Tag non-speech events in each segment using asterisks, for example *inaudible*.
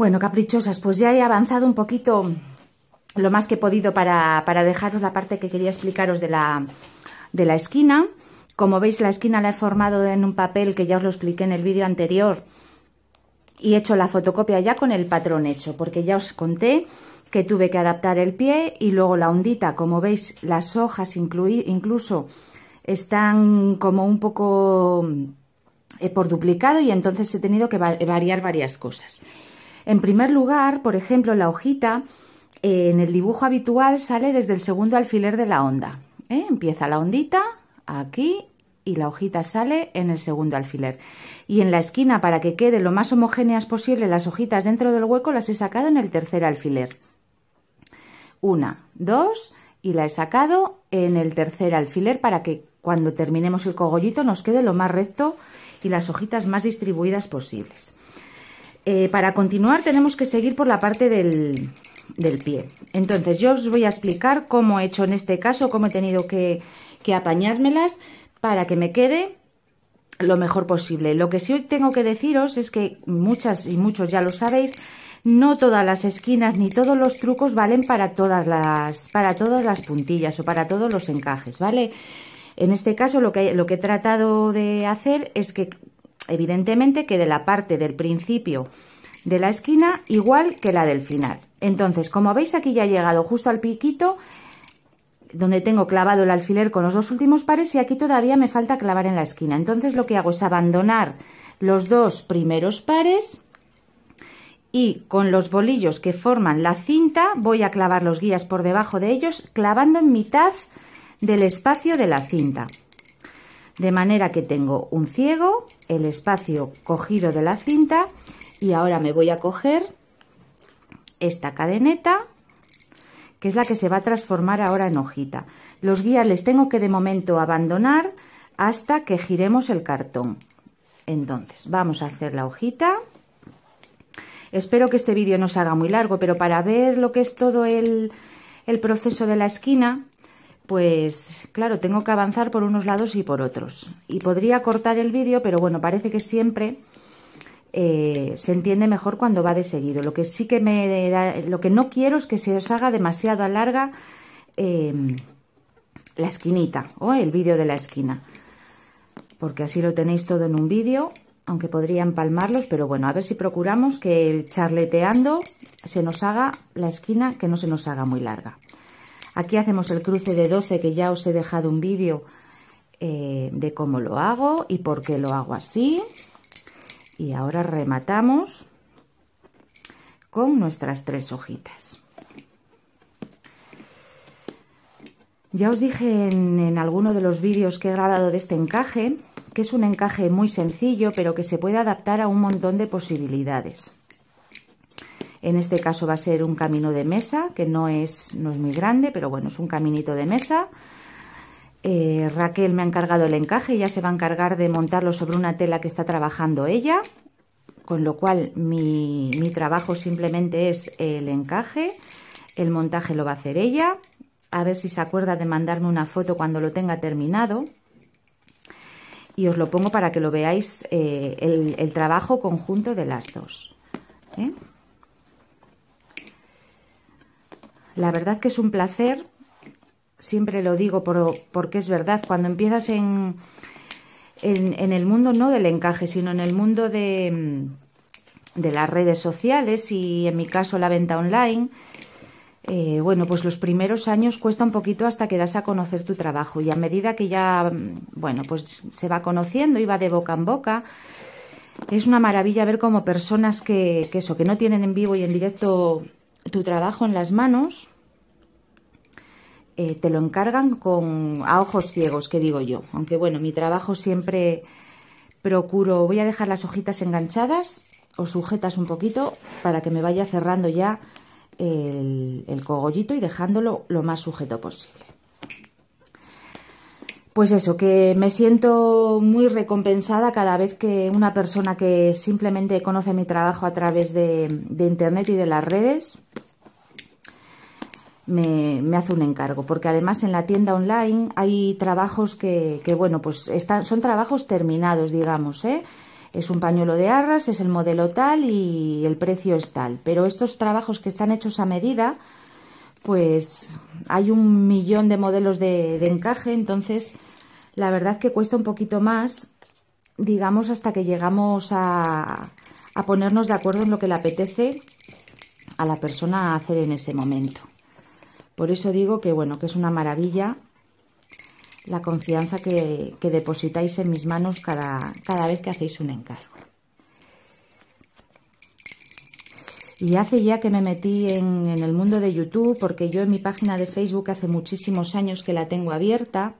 Bueno, caprichosas, pues ya he avanzado un poquito lo más que he podido para, dejaros la parte que quería explicaros de la, de la esquina. Como veis, la esquina la he formado en un papel que ya os lo expliqué en el vídeo anterior y he hecho la fotocopia ya con el patrón hecho, porque ya os conté que tuve que adaptar el pie y luego la ondita. Como veis, las hojas incluso están como un poco eh, por duplicado y entonces he tenido que variar varias cosas. En primer lugar, por ejemplo, la hojita eh, en el dibujo habitual sale desde el segundo alfiler de la onda. ¿eh? Empieza la ondita aquí y la hojita sale en el segundo alfiler. Y en la esquina, para que quede lo más homogéneas posible las hojitas dentro del hueco, las he sacado en el tercer alfiler. Una, dos y la he sacado en el tercer alfiler para que cuando terminemos el cogollito nos quede lo más recto y las hojitas más distribuidas posibles. Eh, para continuar tenemos que seguir por la parte del, del, pie. Entonces yo os voy a explicar cómo he hecho en este caso, cómo he tenido que, que apañármelas para que me quede lo mejor posible. Lo que sí tengo que deciros es que muchas y muchos ya lo sabéis, no todas las esquinas ni todos los trucos valen para todas las, para todas las puntillas o para todos los encajes, ¿vale? En este caso lo que, lo que he tratado de hacer es que evidentemente que de la parte del principio de la esquina igual que la del final. Entonces, como veis aquí ya he llegado justo al piquito, donde tengo clavado el alfiler con los dos últimos pares y aquí todavía me falta clavar en la esquina. Entonces lo que hago es abandonar los dos primeros pares y con los bolillos que forman la cinta voy a clavar los guías por debajo de ellos clavando en mitad del espacio de la cinta. De manera que tengo un ciego, el espacio cogido de la cinta y ahora me voy a coger esta cadeneta que es la que se va a transformar ahora en hojita. Los guías les tengo que de momento abandonar hasta que giremos el cartón. Entonces, vamos a hacer la hojita. Espero que este vídeo no se haga muy largo, pero para ver lo que es todo el, el proceso de la esquina, pues claro, tengo que avanzar por unos lados y por otros. Y podría cortar el vídeo, pero bueno, parece que siempre eh, se entiende mejor cuando va de seguido. Lo que sí que me da, lo que no quiero es que se os haga demasiado larga eh, la esquinita o el vídeo de la esquina. Porque así lo tenéis todo en un vídeo, aunque podría empalmarlos pero bueno, a ver si procuramos que el charleteando se nos haga la esquina que no se nos haga muy larga. Aquí hacemos el cruce de 12 que ya os he dejado un vídeo eh, de cómo lo hago y por qué lo hago así. Y ahora rematamos con nuestras tres hojitas. Ya os dije en, en alguno de los vídeos que he grabado de este encaje que es un encaje muy sencillo pero que se puede adaptar a un montón de posibilidades. En este caso va a ser un camino de mesa, que no es, no es muy grande, pero bueno, es un caminito de mesa. Eh, Raquel me ha encargado el encaje, ya se va a encargar de montarlo sobre una tela que está trabajando ella, con lo cual mi, trabajo simplemente es el encaje, el montaje lo va a hacer ella, a ver si se acuerda de mandarme una foto cuando lo tenga terminado y os lo pongo para que lo veáis eh, el, trabajo conjunto de las dos. ¿eh? La verdad que es un placer, siempre lo digo porque es verdad, cuando empiezas en, en, el mundo no del encaje, sino en el mundo de, mm, las redes sociales y en mi caso la venta online, eh, bueno, pues los primeros años cuesta un poquito hasta que das a conocer tu trabajo y a medida que ya, mm, bueno, pues se va conociendo y va de boca en boca, es una maravilla ver cómo personas que, que eso, que no tienen en vivo y en directo tu trabajo en las manos eh, te lo encargan con a ojos ciegos, que digo yo. Aunque bueno, mi trabajo siempre procuro, voy a dejar las hojitas enganchadas o sujetas un poquito para que me vaya cerrando ya el cogollito y dejándolo lo más sujeto posible pues eso, que me siento muy recompensada cada vez que una persona que simplemente conoce mi trabajo a través de, internet y de las redes me, hace un encargo, porque además en la tienda online hay trabajos que, bueno, pues están, son trabajos terminados, digamos, ¿eh? Es un pañuelo de arras, es el modelo tal y el precio es tal. Pero estos trabajos que están hechos a medida, pues hay un millón de modelos de, encaje, entonces la verdad que cuesta un poquito más, digamos, hasta que llegamos a, ponernos de acuerdo en lo que le apetece a la persona hacer en ese momento. Por eso digo que, bueno, que es una maravilla la confianza que, depositáis en mis manos cada, cada vez que hacéis un encargo. Y hace ya que me metí en, el mundo de YouTube, porque yo en mi página de Facebook hace muchísimos años que la tengo abierta.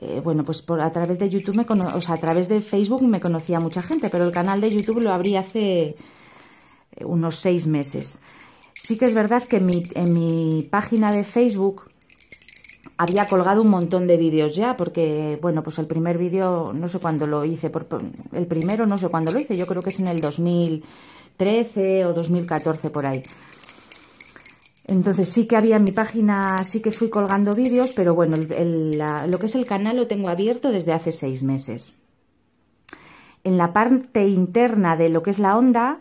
Eh, bueno, pues por, a través de YouTube, me o sea, a través de Facebook me conocía mucha gente, pero el canal de YouTube lo abrí hace eh, unos seis meses. Sí que es verdad que en mi, página de Facebook había colgado un montón de vídeos ya, porque, bueno, pues el primer vídeo, no sé cuándo lo hice, el primero no sé cuándo lo hice, yo creo que es en el 2000 13 o 2014 por ahí. Entonces sí que había en mi página, sí que fui colgando vídeos, pero bueno, lo que es el canal lo tengo abierto desde hace seis meses. En la parte interna de lo que es la onda,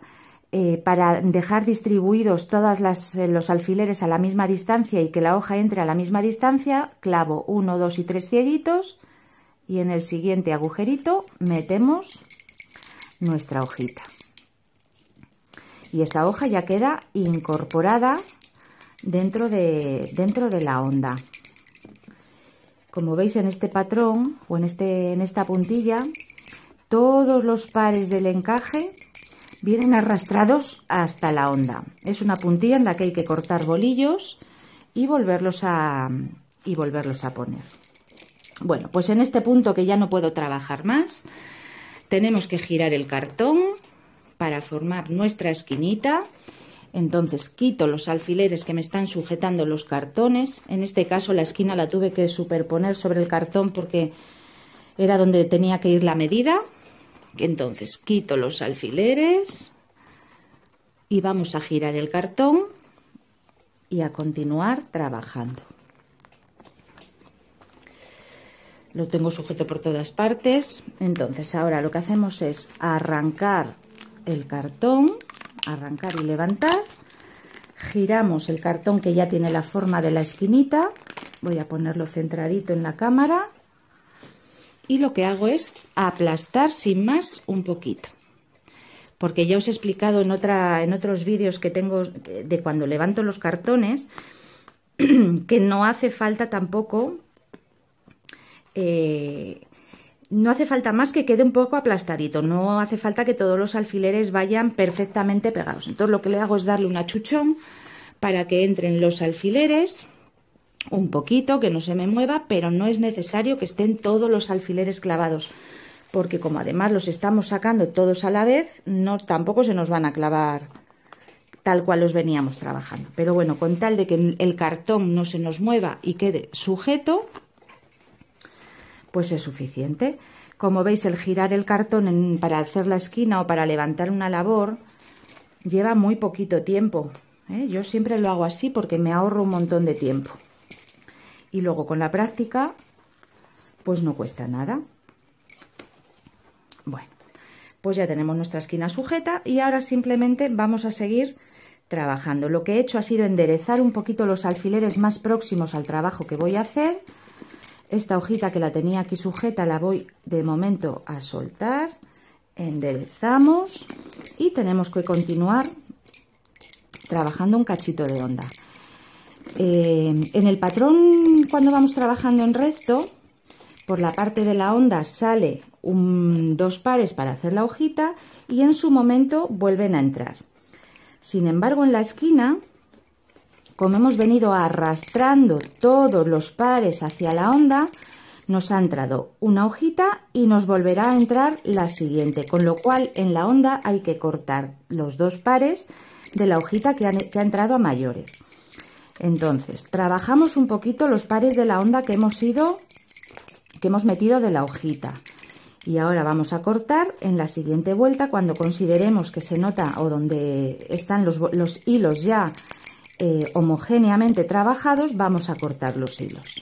eh, para dejar distribuidos todos eh, los alfileres a la misma distancia y que la hoja entre a la misma distancia, clavo 1, 2 y 3 cieguitos y en el siguiente agujerito metemos nuestra hojita y esa hoja ya queda incorporada dentro de, dentro de la onda. Como veis en este patrón o en, este, en esta puntilla, todos los pares del encaje vienen arrastrados hasta la onda. Es una puntilla en la que hay que cortar bolillos y volverlos a, y volverlos a poner. Bueno, pues en este punto que ya no puedo trabajar más, tenemos que girar el cartón para formar nuestra esquinita. Entonces quito los alfileres que me están sujetando los cartones. En este caso la esquina la tuve que superponer sobre el cartón porque era donde tenía que ir la medida. Entonces quito los alfileres y vamos a girar el cartón y a continuar trabajando. Lo tengo sujeto por todas partes. Entonces ahora lo que hacemos es arrancar el cartón, arrancar y levantar, giramos el cartón que ya tiene la forma de la esquinita, voy a ponerlo centradito en la cámara y lo que hago es aplastar sin más un poquito porque ya os he explicado en, otra, en otros vídeos que tengo eh, de cuando levanto los cartones *clears throat* que no hace falta tampoco eh, no hace falta más que quede un poco aplastadito, no hace falta que todos los alfileres vayan perfectamente pegados. Entonces lo que le hago es darle un achuchón para que entren los alfileres un poquito, que no se me mueva, pero no es necesario que estén todos los alfileres clavados, porque como además los estamos sacando todos a la vez, no tampoco se nos van a clavar tal cual los veníamos trabajando. Pero bueno, con tal de que el cartón no se nos mueva y quede sujeto, pues es suficiente. Como veis, el girar el cartón para hacer la esquina o para levantar una labor lleva muy poquito tiempo. ¿eh? Yo siempre lo hago así porque me ahorro un montón de tiempo. Y luego con la práctica, pues no cuesta nada. Bueno, pues ya tenemos nuestra esquina sujeta y ahora simplemente vamos a seguir trabajando. Lo que he hecho ha sido enderezar un poquito los alfileres más próximos al trabajo que voy a hacer esta hojita que la tenía aquí sujeta la voy de momento a soltar, enderezamos y tenemos que continuar trabajando un cachito de onda. Eh, en el patrón, cuando vamos trabajando en recto, por la parte de la onda sale un, dos pares para hacer la hojita y en su momento vuelven a entrar. Sin embargo, en la esquina como hemos venido arrastrando todos los pares hacia la onda, nos ha entrado una hojita y nos volverá a entrar la siguiente, con lo cual en la onda hay que cortar los dos pares de la hojita que ha, entrado a mayores. Entonces, trabajamos un poquito los pares de la onda que hemos ido, que hemos metido de la hojita. Y ahora vamos a cortar en la siguiente vuelta, cuando consideremos que se nota o donde están los, los hilos ya eh, homogéneamente trabajados, vamos a cortar los hilos.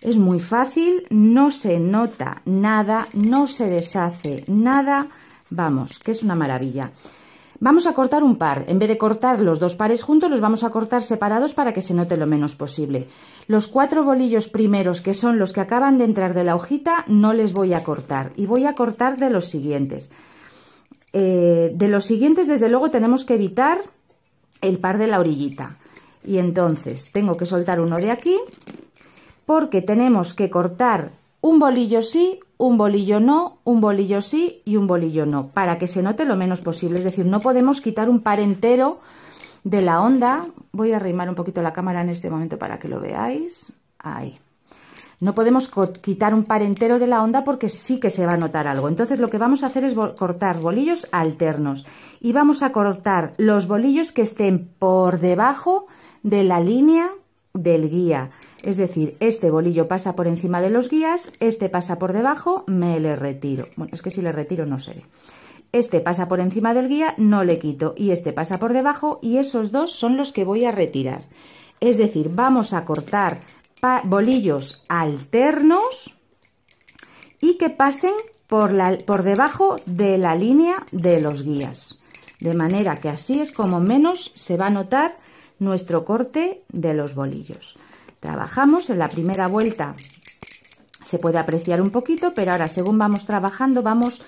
Es muy fácil, no se nota nada, no se deshace nada, vamos, que es una maravilla. Vamos a cortar un par, en vez de cortar los dos pares juntos, los vamos a cortar separados para que se note lo menos posible. Los cuatro bolillos primeros, que son los que acaban de entrar de la hojita, no les voy a cortar y voy a cortar de los siguientes. Eh, de los siguientes, desde luego, tenemos que evitar el par de la orillita. Y entonces tengo que soltar uno de aquí porque tenemos que cortar un bolillo sí, un bolillo no, un bolillo sí y un bolillo no, para que se note lo menos posible. Es decir, no podemos quitar un par entero de la onda. Voy a arrimar un poquito la cámara en este momento para que lo veáis. Ahí. No podemos quitar un par entero de la onda porque sí que se va a notar algo. Entonces lo que vamos a hacer es cortar bolillos alternos y vamos a cortar los bolillos que estén por debajo de la línea del guía. Es decir, este bolillo pasa por encima de los guías, este pasa por debajo, me le retiro. Bueno, es que si le retiro no se ve. Este pasa por encima del guía, no le quito, y este pasa por debajo, y esos dos son los que voy a retirar. Es decir, vamos a cortar bolillos alternos y que pasen por, la, por debajo de la línea de los guías. De manera que así es como menos se va a notar nuestro corte de los bolillos. Trabajamos en la primera vuelta, se puede apreciar un poquito, pero ahora según vamos trabajando vamos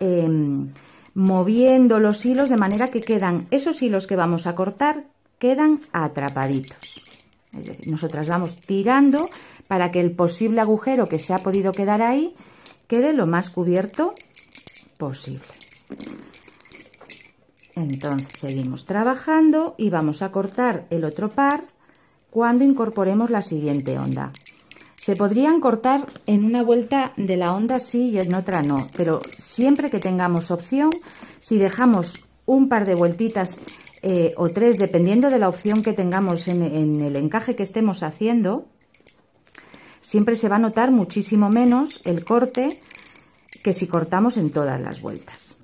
em, moviendo los hilos de manera que quedan esos hilos que vamos a cortar, quedan atrapaditos nosotras vamos tirando para que el posible agujero que se ha podido quedar ahí quede lo más cubierto posible. Entonces seguimos trabajando y vamos a cortar el otro par cuando incorporemos la siguiente onda. Se podrían cortar en una vuelta de la onda sí y en otra no, pero siempre que tengamos opción, si dejamos un par de vueltitas eh, o tres, dependiendo de la opción que tengamos en, el encaje que estemos haciendo, siempre se va a notar muchísimo menos el corte que si cortamos en todas las vueltas.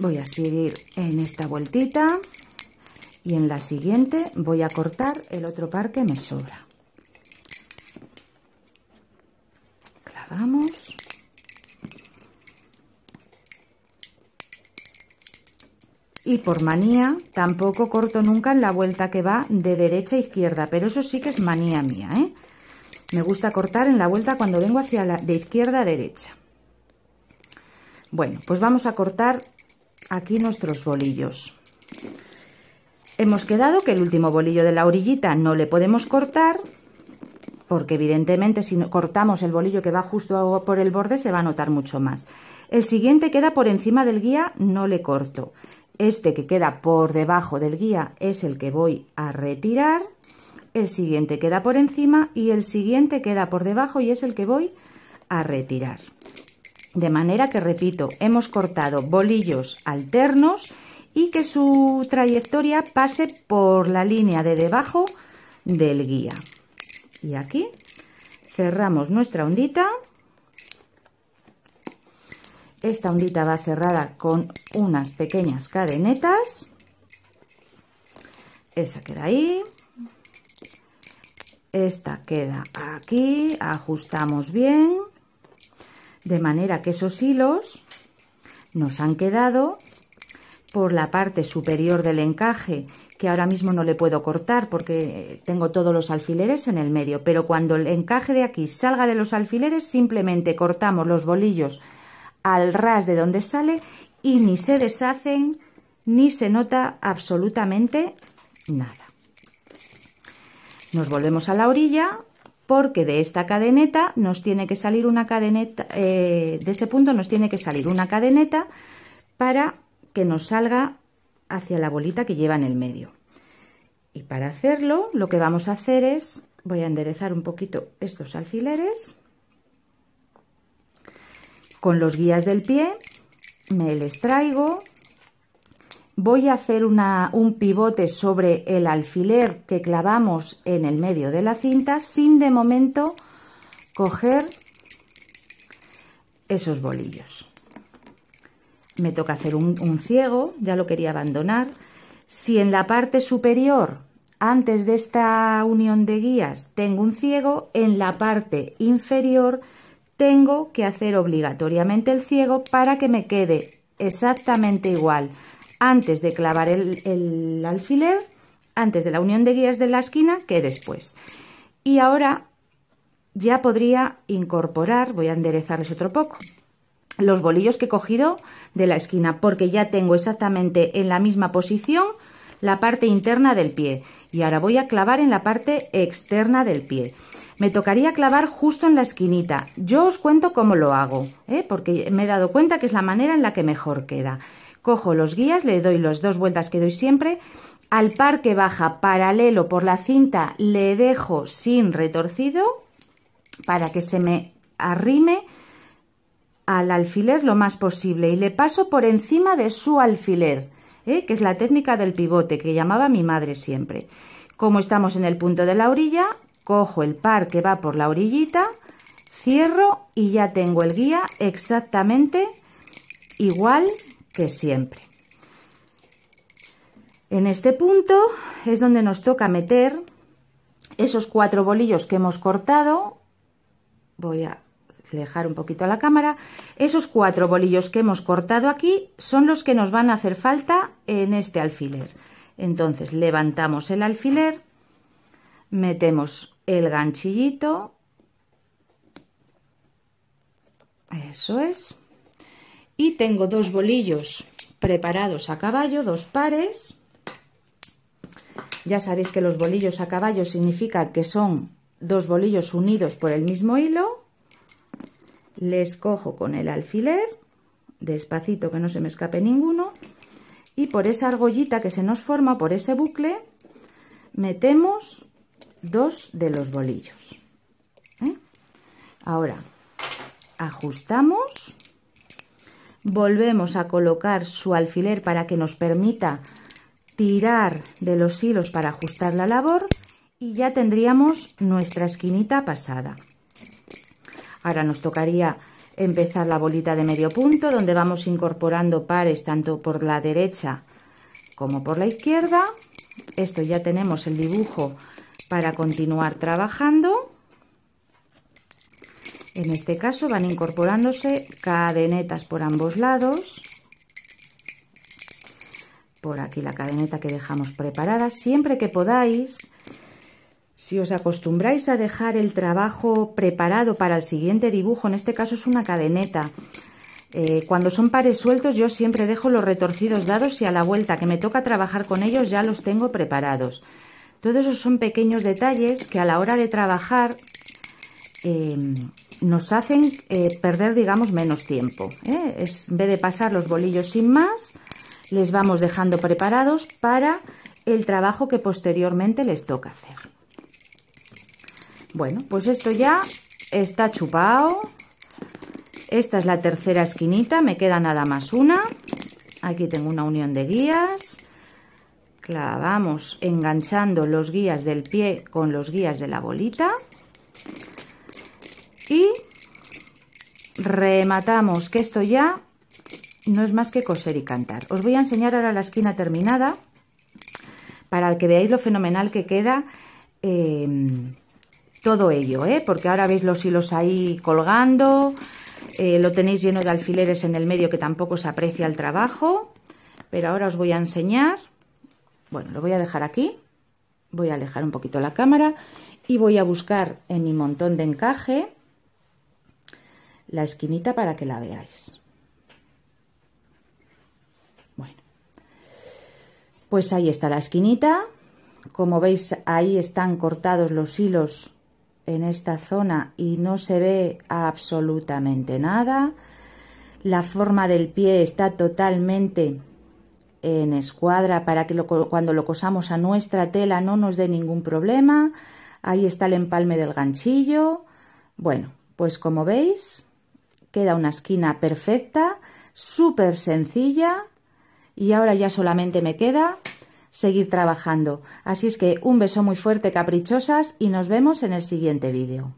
Voy a seguir en esta vueltita y en la siguiente voy a cortar el otro par que me sobra. Clavamos. y por manía tampoco corto nunca en la vuelta que va de derecha a izquierda, pero eso sí que es manía mía, ¿eh? Me gusta cortar en la vuelta cuando vengo hacia la de izquierda a derecha. Bueno, pues vamos a cortar aquí nuestros bolillos. Hemos quedado que el último bolillo de la orillita no le podemos cortar, porque evidentemente si cortamos el bolillo que va justo por el borde se va a notar mucho más. El siguiente queda por encima del guía, no le corto. Este que queda por debajo del guía es el que voy a retirar. El siguiente queda por encima y el siguiente queda por debajo y es el que voy a retirar. De manera que, repito, hemos cortado bolillos alternos y que su trayectoria pase por la línea de debajo del guía. Y aquí cerramos nuestra ondita esta ondita va cerrada con unas pequeñas cadenetas. Esa queda ahí. Esta queda aquí. Ajustamos bien. De manera que esos hilos nos han quedado por la parte superior del encaje que ahora mismo no le puedo cortar porque tengo todos los alfileres en el medio, pero cuando el encaje de aquí salga de los alfileres simplemente cortamos los bolillos al ras de donde sale y ni se deshacen ni se nota absolutamente nada. Nos volvemos a la orilla porque de esta cadeneta nos tiene que salir una cadeneta, eh, de ese punto nos tiene que salir una cadeneta para que nos salga hacia la bolita que lleva en el medio. Y para hacerlo lo que vamos a hacer es, voy a enderezar un poquito estos alfileres con los guías del pie, me les traigo, voy a hacer un pivote sobre el alfiler que clavamos en el medio de la cinta sin de momento coger esos bolillos. Me toca hacer un ciego, ya lo quería abandonar. Si en la parte superior antes de esta unión de guías tengo un ciego, en la parte inferior tengo que hacer obligatoriamente el ciego para que me quede exactamente igual antes de clavar el, alfiler, antes de la unión de guías de la esquina que después. Y ahora ya podría incorporar, voy a enderezarles otro poco, los bolillos que he cogido de la esquina, porque ya tengo exactamente en la misma posición la parte interna del pie. Y ahora voy a clavar en la parte externa del pie me tocaría clavar justo en la esquinita. Yo os cuento cómo lo hago, ¿eh? porque me he dado cuenta que es la manera en la que mejor queda. Cojo los guías, le doy las dos vueltas que doy siempre. Al par que baja paralelo por la cinta le dejo sin retorcido para que se me arrime al alfiler lo más posible y le paso por encima de su alfiler, ¿eh? que es la técnica del pivote que llamaba mi madre siempre. Como estamos en el punto de la orilla, cojo el par que va por la orillita, cierro y ya tengo el guía exactamente igual que siempre. En este punto es donde nos toca meter esos cuatro bolillos que hemos cortado, voy a dejar un poquito a la cámara, esos cuatro bolillos que hemos cortado aquí son los que nos van a hacer falta en este alfiler. Entonces levantamos el alfiler, metemos el ganchillito. Eso es. Y tengo dos bolillos preparados a caballo, dos pares. Ya sabéis que los bolillos a caballo significa que son dos bolillos unidos por el mismo hilo. Les cojo con el alfiler, despacito que no se me escape ninguno. Y por esa argollita que se nos forma, por ese bucle, metemos dos de los bolillos. ¿eh? Ahora, ajustamos. Volvemos a colocar su alfiler para que nos permita tirar de los hilos para ajustar la labor y ya tendríamos nuestra esquinita pasada. Ahora nos tocaría empezar la bolita de medio punto donde vamos incorporando pares tanto por la derecha como por la izquierda. Esto ya tenemos el dibujo para continuar trabajando. En este caso van incorporándose cadenetas por ambos lados. Por aquí la cadeneta que dejamos preparada. Siempre que podáis, si os acostumbráis a dejar el trabajo preparado para el siguiente dibujo, en este caso es una cadeneta, eh, cuando son pares sueltos yo siempre dejo los retorcidos dados y a la vuelta que me toca trabajar con ellos ya los tengo preparados. Todos esos son pequeños detalles que a la hora de trabajar eh, nos hacen eh, perder, digamos, menos tiempo. ¿eh? en vez de pasar los bolillos sin más, les vamos dejando preparados para el trabajo que posteriormente les toca hacer. Bueno, pues esto ya está chupado. Esta es la tercera esquinita, me queda nada más una. Aquí tengo una unión de guías clavamos enganchando los guías del pie con los guías de la bolita y rematamos que esto ya no es más que coser y cantar os voy a enseñar ahora la esquina terminada para que veáis lo fenomenal que queda em, todo ello ¿eh? porque ahora veis los hilos ahí colgando eh, lo tenéis lleno de alfileres en el medio que tampoco se aprecia el trabajo pero ahora os voy a enseñar bueno, lo voy a dejar aquí. Voy a alejar un poquito la cámara y voy a buscar en mi montón de encaje la esquinita para que la veáis. Bueno, pues ahí está la esquinita. Como veis, ahí están cortados los hilos en esta zona y no se ve absolutamente nada. La forma del pie está totalmente en escuadra para que cuando lo cosamos a nuestra tela no nos dé ningún problema. Ahí está el empalme del ganchillo. Bueno, pues como veis, queda una esquina perfecta, súper sencilla. Y ahora ya solamente me queda seguir trabajando. Así es que un beso muy fuerte, caprichosas, y nos vemos en el siguiente vídeo.